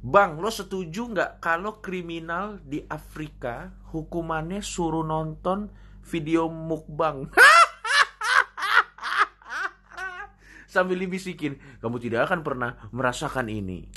Bang, lo setuju nggak kalau kriminal di Afrika hukumannya suruh nonton video mukbang? Sambil dibisikin, kamu tidak akan pernah merasakan ini.